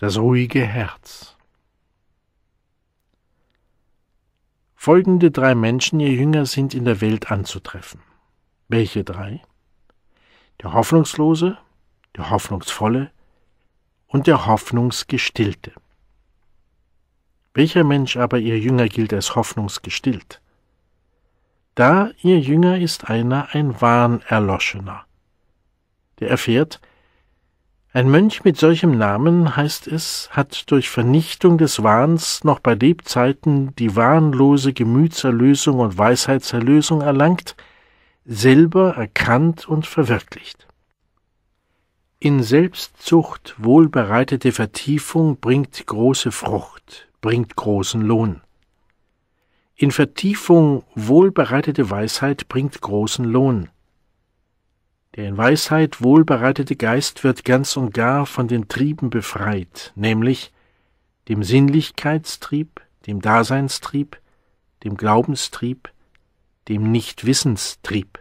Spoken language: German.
das ruhige Herz. Folgende drei Menschen, ihr Jünger, sind in der Welt anzutreffen. Welche drei? Der Hoffnungslose, der Hoffnungsvolle und der Hoffnungsgestillte. Welcher Mensch aber, ihr Jünger, gilt als hoffnungsgestillt? Da, ihr Jünger, ist einer ein Wahnerloschener. Der erfährt, ein Mönch mit solchem Namen, heißt es, hat durch Vernichtung des Wahns noch bei Lebzeiten die wahnlose Gemütserlösung und Weisheitserlösung erlangt, selber erkannt und verwirklicht. In Selbstzucht wohlbereitete Vertiefung bringt große Frucht, bringt großen Lohn. In Vertiefung wohlbereitete Weisheit bringt großen Lohn. Der in Weisheit wohlbereitete Geist wird ganz und gar von den Trieben befreit, nämlich dem Sinnlichkeitstrieb, dem Daseinstrieb, dem Glaubenstrieb, dem Nichtwissenstrieb.